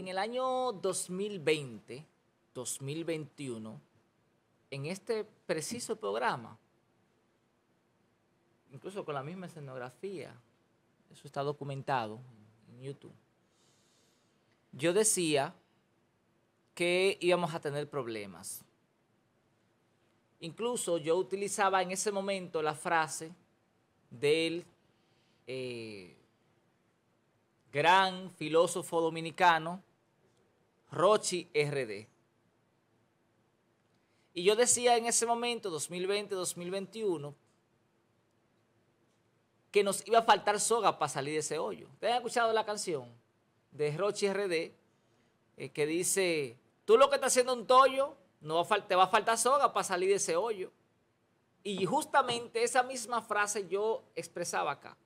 En el año 2020, 2021, en este preciso programa, incluso con la misma escenografía, eso está documentado en YouTube, yo decía que íbamos a tener problemas. Incluso yo utilizaba en ese momento la frase del eh, gran filósofo dominicano Rochi RD. Y yo decía en ese momento, 2020-2021, que nos iba a faltar soga para salir de ese hoyo. ¿Ustedes han escuchado la canción de Rochi RD eh, que dice, tú lo que estás haciendo un tollo, no te va a faltar soga para salir de ese hoyo. Y justamente esa misma frase yo expresaba acá.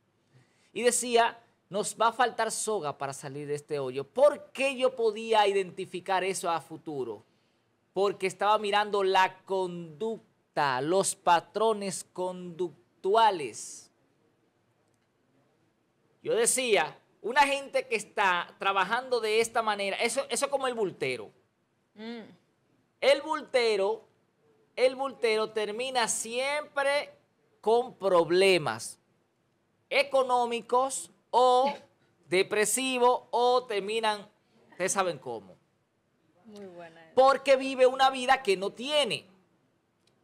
Y decía, nos va a faltar soga para salir de este hoyo. ¿Por qué yo podía identificar eso a futuro? Porque estaba mirando la conducta, los patrones conductuales. Yo decía, una gente que está trabajando de esta manera, eso es como el bultero. Mm. El bultero, el bultero termina siempre con problemas económicos, o depresivo o terminan, ustedes saben cómo. Muy buena. Porque vive una vida que no tiene.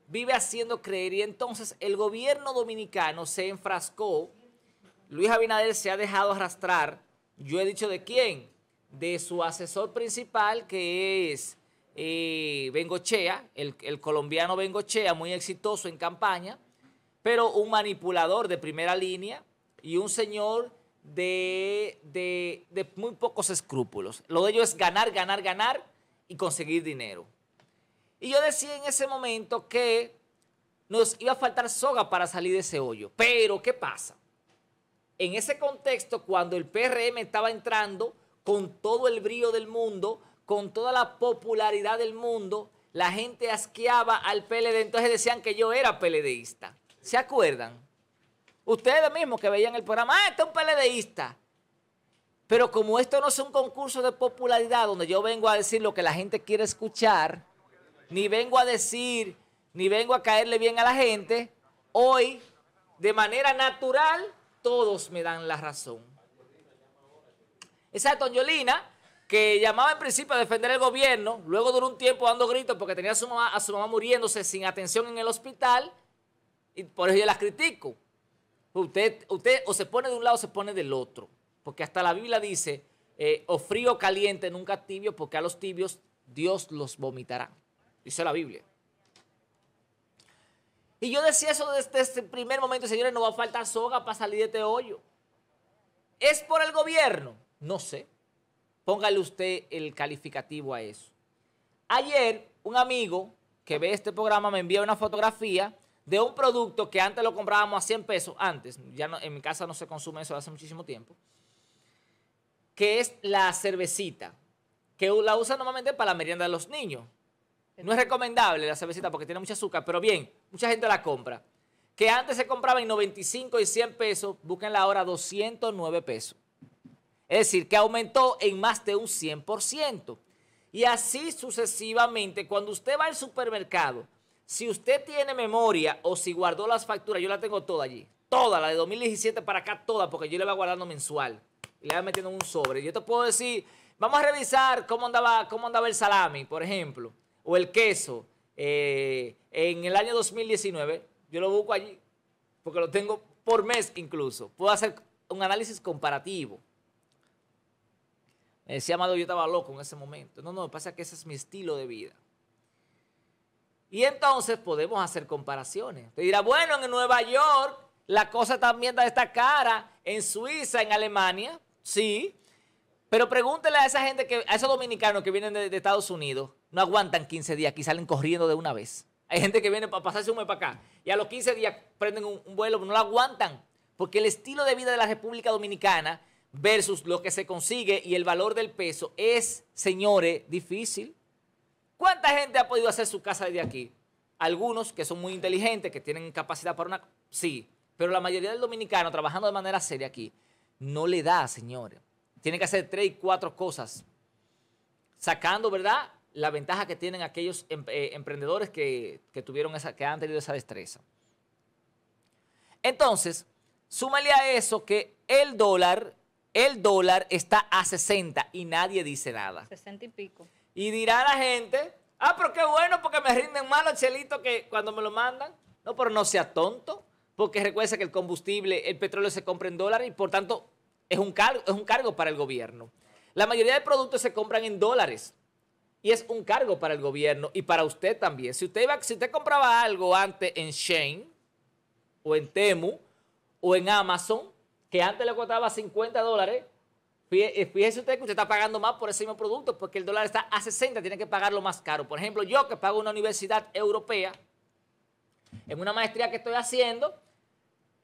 Vive haciendo creer. Y entonces el gobierno dominicano se enfrascó. Luis Abinader se ha dejado arrastrar. Yo he dicho de quién. De su asesor principal, que es eh, Bengochea, el, el colombiano Bengochea, muy exitoso en campaña, pero un manipulador de primera línea y un señor de, muy pocos escrúpulos. Lo de ellos es ganar, ganar, ganar y conseguir dinero. Y yo decía en ese momento que nos iba a faltar soga para salir de ese hoyo. Pero, ¿qué pasa? En ese contexto, cuando el PRM estaba entrando con todo el brío del mundo, con toda la popularidad del mundo, la gente asqueaba al PLD, entonces decían que yo era PLDista. ¿Se acuerdan? Ustedes mismos que veían el programa, ah, este es un peledeísta. Pero como esto no es un concurso de popularidad donde yo vengo a decir lo que la gente quiere escuchar, ni vengo a decir, ni vengo a caerle bien a la gente, hoy, de manera natural, todos me dan la razón. Esa Toñolina, que llamaba en principio a defender el gobierno, luego duró un tiempo dando gritos porque tenía a su mamá, a su mamá muriéndose sin atención en el hospital, y por eso yo las critico. Usted, usted o se pone de un lado o se pone del otro. Porque hasta la Biblia dice, eh, o frío o caliente, nunca tibio, porque a los tibios Dios los vomitará. Dice la Biblia. Y yo decía eso desde este primer momento, señores, no va a faltar soga para salir de este hoyo. ¿Es por el gobierno? No sé. Póngale usted el calificativo a eso. Ayer, un amigo que ve este programa me envía una fotografía de un producto que antes lo comprábamos a 100 pesos, antes, ya en mi casa no se consume eso hace muchísimo tiempo, que es la cervecita, que la usan normalmente para la merienda de los niños. No es recomendable la cervecita porque tiene mucha azúcar, pero bien, mucha gente la compra. Que antes se compraba en 95 y 100 pesos, búsquenla ahora 209 pesos. Es decir, que aumentó en más de un 100%. Y así sucesivamente, cuando usted va al supermercado, si usted tiene memoria o si guardó las facturas, yo la tengo toda allí. Toda, la de 2017 para acá, toda, porque yo le voy guardando mensual. le voy metiendo un sobre. Yo te puedo decir, vamos a revisar cómo andaba, cómo andaba el salami, por ejemplo, o el queso. Eh, en el año 2019, yo lo busco allí, porque lo tengo por mes incluso. Puedo hacer un análisis comparativo. Me decía Amado, yo estaba loco en ese momento. No, no, pasa que ese es mi estilo de vida. Y entonces podemos hacer comparaciones. Te dirá, bueno, en Nueva York la cosa también esta cara, en Suiza, en Alemania, sí. Pero pregúntele a esa gente, que, a esos dominicanos que vienen de, Estados Unidos, no aguantan 15 días, aquí salen corriendo de una vez. Hay gente que viene para pasarse un mes para acá y a los 15 días prenden un, un vuelo, no lo aguantan, porque el estilo de vida de la República Dominicana versus lo que se consigue y el valor del peso es, señores, difícil. ¿Cuánta gente ha podido hacer su casa desde aquí? Algunos que son muy inteligentes, que tienen capacidad para una... Sí, pero la mayoría del dominicano trabajando de manera seria aquí no le da, señores. Tiene que hacer tres y cuatro cosas, sacando, ¿verdad? La ventaja que tienen aquellos em, eh, emprendedores que, tuvieron esa, que han tenido esa destreza. Entonces, súmale a eso que el dólar, el dólar está a 60 y nadie dice nada. 60 y pico. Y dirá la gente, ah, pero qué bueno porque me rinden mal los chelitos que cuando me lo mandan. No, pero no sea tonto, porque recuerda que el combustible, el petróleo se compra en dólares y por tanto es un cargo, es un cargo para el gobierno. La mayoría de productos se compran en dólares y es un cargo para el gobierno y para usted también. Si usted, si usted compraba algo antes en Shane o en Temu o en Amazon, que antes le costaba 50 dólares, eh, fíjese usted que usted está pagando más por ese mismo producto porque el dólar está a 60, tiene que pagarlo más caro. Por ejemplo, yo que pago una universidad europea, en una maestría que estoy haciendo,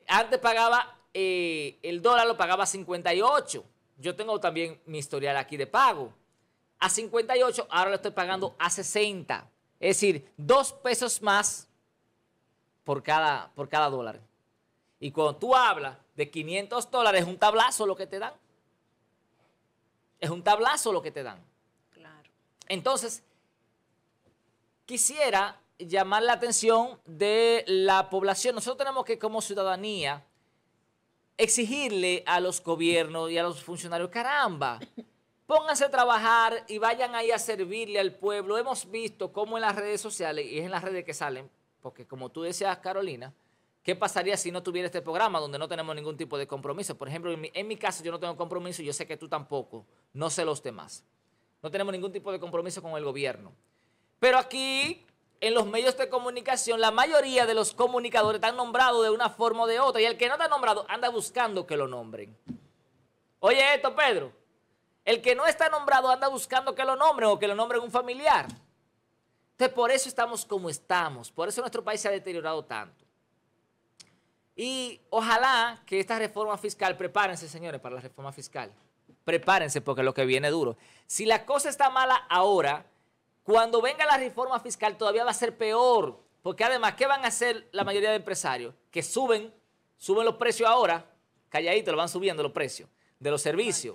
antes pagaba, eh, el dólar lo pagaba a 58. Yo tengo también mi historial aquí de pago. A 58, ahora lo estoy pagando a 60. Es decir, dos pesos más por cada, por cada dólar. Y cuando tú hablas de 500 dólares, un tablazo lo que te dan. Es un tablazo lo que te dan. Claro. Entonces, quisiera llamar la atención de la población. Nosotros tenemos que, como ciudadanía, exigirle a los gobiernos y a los funcionarios, caramba, pónganse a trabajar y vayan ahí a servirle al pueblo. Hemos visto cómo en las redes sociales, y es en las redes que salen, porque como tú decías, Carolina, ¿Qué pasaría si no tuviera este programa donde no tenemos ningún tipo de compromiso? Por ejemplo, en mi, caso yo no tengo compromiso y yo sé que tú tampoco. No sé los demás. No tenemos ningún tipo de compromiso con el gobierno. Pero aquí, en los medios de comunicación, la mayoría de los comunicadores están nombrados de una forma o de otra. Y el que no está nombrado anda buscando que lo nombren. Oye esto, Pedro. El que no está nombrado anda buscando que lo nombren o que lo nombren un familiar. Entonces, por eso estamos como estamos. Por eso nuestro país se ha deteriorado tanto. Y ojalá que esta reforma fiscal, prepárense señores para la reforma fiscal, prepárense porque lo que viene duro. Si la cosa está mala ahora, cuando venga la reforma fiscal todavía va a ser peor, porque además, ¿qué van a hacer la mayoría de empresarios? Que suben, suben los precios ahora, calladito, lo van subiendo los precios de los servicios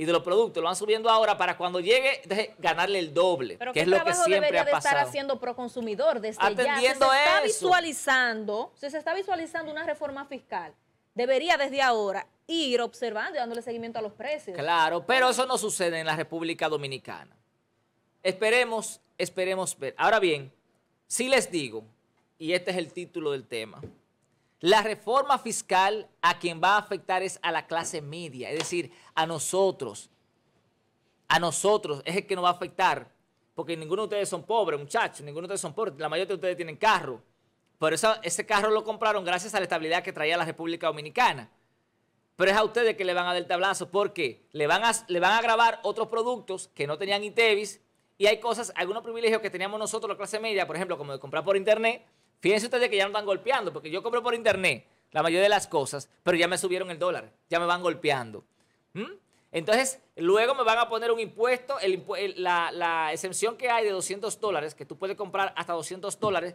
y de los productos lo van subiendo ahora para cuando llegue ganarle el doble, que es lo que siempre ha pasado. estar haciendo consumidor desde Atendiendo ya? Si se está visualizando, si se está visualizando una reforma fiscal, debería desde ahora ir observando y dándole seguimiento a los precios. Claro, pero eso no sucede en la República Dominicana. Esperemos, esperemos ver. Ahora bien, si les digo, y este es el título del tema. La reforma fiscal a quien va a afectar es a la clase media, es decir, a nosotros. A nosotros es el que nos va a afectar, porque ninguno de ustedes son pobres, muchachos, ninguno de ustedes son pobres, la mayoría de ustedes tienen carro. Pero eso, ese carro lo compraron gracias a la estabilidad que traía la República Dominicana. Pero es a ustedes que le van a dar el tablazo, porque le van a, le van a grabar otros productos que no tenían ITEVIS, y hay cosas, algunos privilegios que teníamos nosotros, la clase media, por ejemplo, como de comprar por internet, Fíjense ustedes que ya no están golpeando, porque yo compro por internet la mayoría de las cosas, pero ya me subieron el dólar, ya me van golpeando. ¿Mm? Entonces, luego me van a poner un impuesto, la, la, exención que hay de 200 dólares, que tú puedes comprar hasta 200 dólares,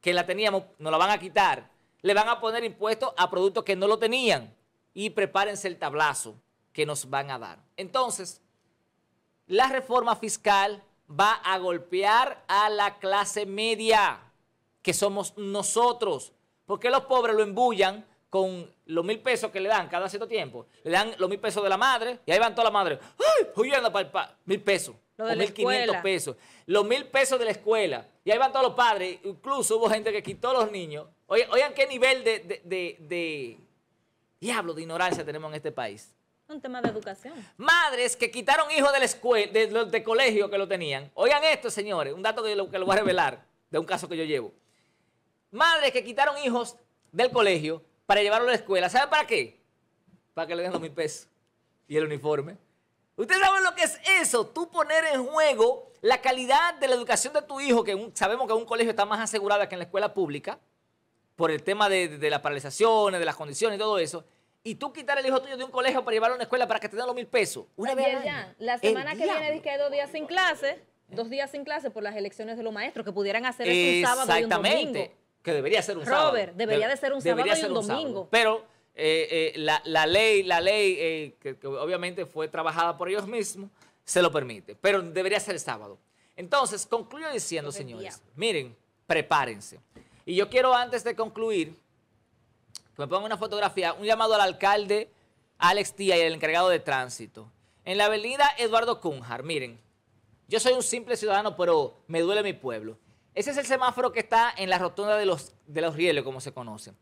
que la teníamos, nos la van a quitar. Le van a poner impuesto a productos que no lo tenían. Y prepárense el tablazo que nos van a dar. Entonces, la reforma fiscal va a golpear a la clase media que somos nosotros. porque los pobres lo embullan con los mil pesos que le dan cada cierto tiempo? Le dan los mil pesos de la madre y ahí van todas las madres. ¡Ay! para mil pesos. Lo mil quinientos pesos. Los mil pesos de la escuela. Y ahí van todos los padres. Incluso hubo gente que quitó a los niños. Oigan, oigan qué nivel de, de, de, diablo de ignorancia tenemos en este país. Un tema de educación. Madres que quitaron hijos de la escuela, de, colegio que lo tenían. Oigan esto, señores, un dato que, lo, que lo voy a revelar de un caso que yo llevo. Madres que quitaron hijos del colegio para llevarlo a la escuela. ¿Saben para qué? Para que le den los mil pesos y el uniforme. Ustedes saben lo que es eso, tú poner en juego la calidad de la educación de tu hijo, que sabemos que un colegio está más asegurado que en la escuela pública, por el tema de, las paralizaciones, de las condiciones y todo eso, y tú quitar el hijo tuyo de un colegio para llevarlo a una escuela para que te den los mil pesos. Una ya. la semana que viene viene que hay dos días sin clase, dos días sin clase por las elecciones de los maestros, que pudieran hacer eso un sábado y un domingo. Exactamente que debería ser un sábado. Robert, debería de ser un sábado y un, domingo. Pero eh, eh, la, ley, la ley eh, que, obviamente fue trabajada por ellos mismos, se lo permite. Pero debería ser el sábado. Entonces, concluyo diciendo, señores, miren, prepárense. Y yo quiero antes de concluir, que me pongan una fotografía, un llamado al alcalde Alex Tía y al encargado de tránsito. En la avenida Eduardo Cunjar, miren, yo soy un simple ciudadano, pero me duele mi pueblo. Ese es el semáforo que está en la rotonda de los, de los rieles, como se conoce.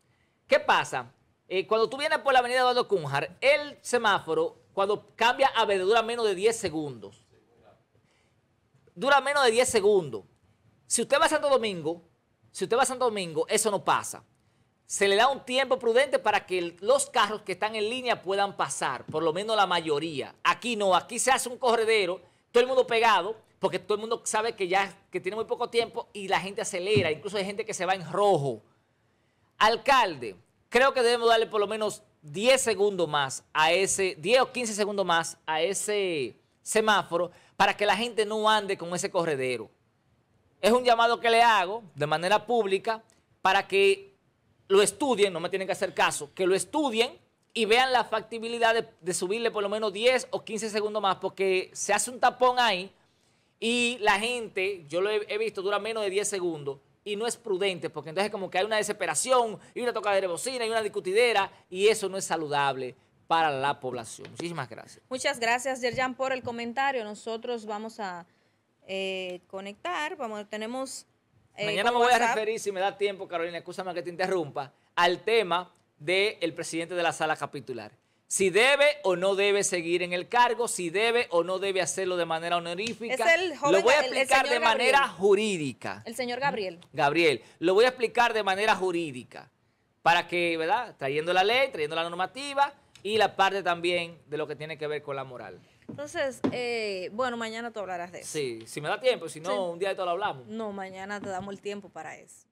¿Qué pasa? Eh, cuando tú vienes por la avenida Eduardo Cunjar, el semáforo, cuando cambia a verde, dura menos de 10 segundos. Dura menos de 10 segundos. Si usted va a Santo Domingo, si usted va a Santo Domingo, eso no pasa. Se le da un tiempo prudente para que los carros que están en línea puedan pasar, por lo menos la mayoría. Aquí no, aquí se hace un corredero todo el mundo pegado, porque todo el mundo sabe que ya que tiene muy poco tiempo y la gente acelera, incluso hay gente que se va en rojo. Alcalde, creo que debemos darle por lo menos 10 segundos más a ese, 10 o 15 segundos más a ese semáforo para que la gente no ande con ese corredero. Es un llamado que le hago de manera pública para que lo estudien, no me tienen que hacer caso, que lo estudien y vean la factibilidad de, subirle por lo menos 10 o 15 segundos más, porque se hace un tapón ahí y la gente, yo lo he, visto, dura menos de 10 segundos y no es prudente, porque entonces como que hay una desesperación y una tocadera de bocina y una discutidera y eso no es saludable para la población. Muchísimas gracias. Muchas gracias, Yerjan, por el comentario. Nosotros vamos a eh, conectar, vamos, tenemos... Eh, Mañana me voy a referir, si me da tiempo, Carolina, escúchame que te interrumpa, al tema del presidente de la sala capitular. Si debe o no debe seguir en el cargo, si debe o no debe hacerlo de manera honorífica. lo voy a explicar de manera jurídica. El señor Gabriel. Gabriel, lo voy a explicar de manera jurídica. Para que, ¿verdad? Trayendo la ley, trayendo la normativa y la parte también de lo que tiene que ver con la moral. Entonces, eh, bueno, mañana tú hablarás de eso. Sí, si me da tiempo, si no, un día de todo lo hablamos. No, mañana te damos el tiempo para eso.